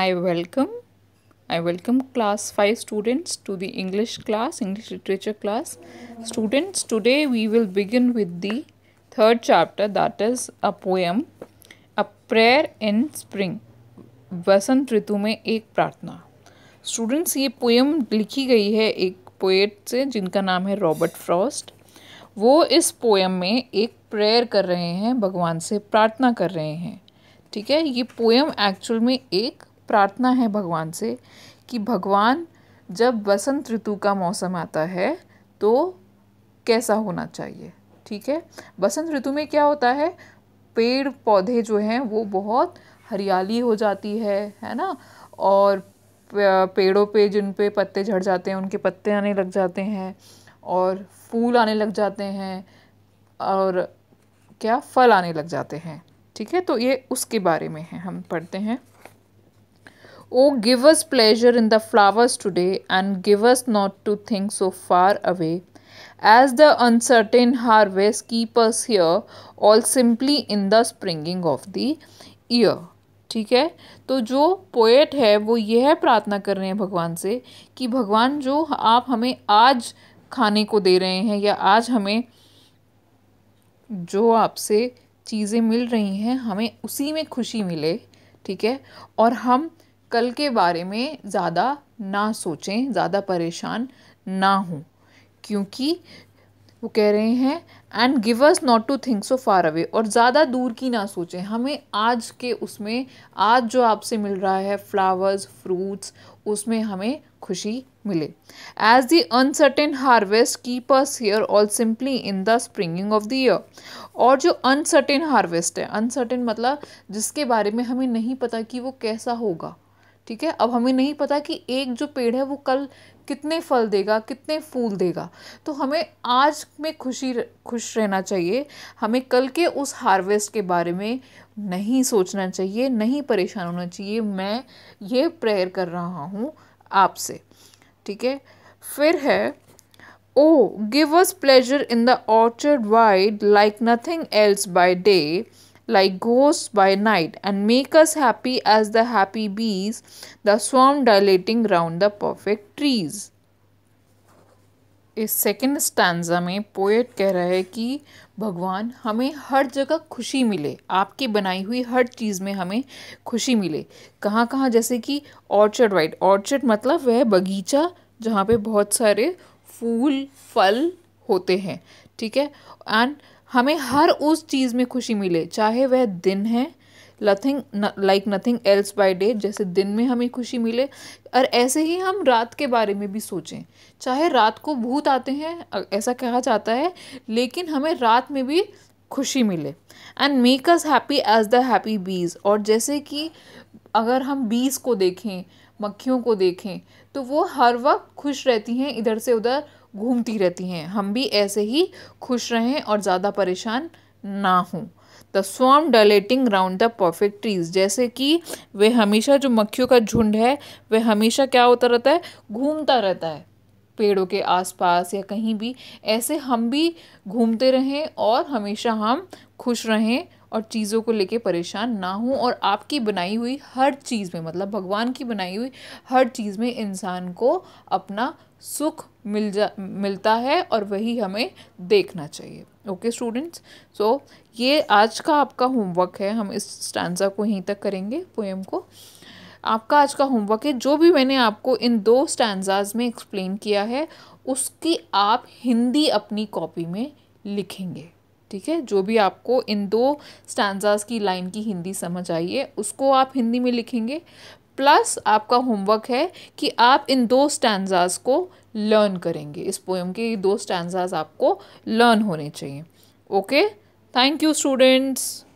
I welcome I welcome class 5 students to the English class English literature class students today we will begin with the third chapter that is a poem a prayer in spring वसंत ऋतु में एक प्रार्थना students ये poem लिखी गई है एक poet से जिनका नाम है रॉबर्ट फ्रॉस्ट वो इस पोएम में एक प्रेयर कर रहे हैं भगवान से प्रार्थना कर रहे हैं ठीक है ये पोएम एक्चुअल में एक प्रार्थना है भगवान से कि भगवान जब बसंत ऋतु का मौसम आता है तो कैसा होना चाहिए ठीक है बसंत ऋतु में क्या होता है पेड़ पौधे जो हैं वो बहुत हरियाली हो जाती है है ना और पेड़ों पे जिन पे पत्ते झड़ जाते हैं उनके पत्ते आने लग जाते हैं और फूल आने लग जाते हैं और क्या फल आने लग जाते हैं ठीक है तो ये उसके बारे में है हम पढ़ते हैं O give us pleasure in the flowers today and give us not to think so far away as the uncertain harvest keepers us here all simply in the springing of the year ठीक है तो जो poet है वो यह प्रार्थना कर रहे हैं भगवान से कि भगवान जो आप हमें आज खाने को दे रहे हैं या आज हमें जो आपसे चीज़ें मिल रही हैं हमें उसी में खुशी मिले ठीक है और हम कल के बारे में ज़्यादा ना सोचें ज़्यादा परेशान ना हों क्योंकि वो कह रहे हैं and give us not to think so far away और ज़्यादा दूर की ना सोचें हमें आज के उसमें आज जो आपसे मिल रहा है फ्लावर्स फ्रूट्स उसमें हमें खुशी मिले as the uncertain harvest keep us all simply in the springing of the year और जो अनसर्टेन हार्वेस्ट है अनसर्टेन मतलब जिसके बारे में हमें नहीं पता कि वो कैसा होगा ठीक है अब हमें नहीं पता कि एक जो पेड़ है वो कल कितने फल देगा कितने फूल देगा तो हमें आज में खुशी खुश रहना चाहिए हमें कल के उस हार्वेस्ट के बारे में नहीं सोचना चाहिए नहीं परेशान होना चाहिए मैं ये प्रेयर कर रहा हूँ आपसे ठीक है फिर है O give us pleasure in the orchard white like nothing else by day like ghosts by night and make us happy as the happy bees, the swarm dilating round the perfect trees. इस second stanza में poet कह रहा है कि भगवान हमें हर जगह खुशी मिले आपकी बनाई हुई हर चीज़ में हमें खुशी मिले कहाँ कहाँ जैसे कि ऑर्चर्ड वाइट ऑर्चर्ड मतलब वह बगीचा जहाँ पे बहुत सारे फूल फल होते हैं ठीक है एंड हमें हर उस चीज़ में खुशी मिले चाहे वह दिन है nothing like nothing else by day जैसे दिन में हमें खुशी मिले और ऐसे ही हम रात के बारे में भी सोचें चाहे रात को भूत आते हैं ऐसा कहा जाता है लेकिन हमें रात में भी खुशी मिले and make us happy as the happy bees और जैसे कि अगर हम बीज को देखें मक्खियों को देखें तो वो हर वक्त खुश रहती हैं इधर से उधर घूमती रहती हैं हम भी ऐसे ही खुश रहें और ज़्यादा परेशान ना हों the swarm dilating round the perfect trees जैसे कि वे हमेशा जो मक्खियों का झुंड है वह हमेशा क्या होता रहता है घूमता रहता है पेड़ों के आसपास या कहीं भी ऐसे हम भी घूमते रहें और हमेशा हम खुश रहें और चीज़ों को लेके परेशान ना हूँ और आपकी बनाई हुई हर चीज़ में मतलब भगवान की बनाई हुई हर चीज़ में इंसान को अपना सुख मिल जा मिलता है और वही हमें देखना चाहिए ओके स्टूडेंट्स सो ये आज का आपका होमवर्क है हम इस स्टैंडा को यहीं तक करेंगे पोएम को आपका आज का होमवर्क है जो भी मैंने आपको इन दो स्टैंडाज में एक्सप्लेन किया है उसकी आप हिंदी अपनी कॉपी में लिखेंगे ठीक है जो भी आपको इन दो स्टैंडर्स की लाइन की हिंदी समझ आई है उसको आप हिंदी में लिखेंगे प्लस आपका होमवर्क है कि आप इन दो स्टैंडर्स को लर्न करेंगे इस पोएम के दो स्टैंडर्स आपको लर्न होने चाहिए ओके थैंक यू स्टूडेंट्स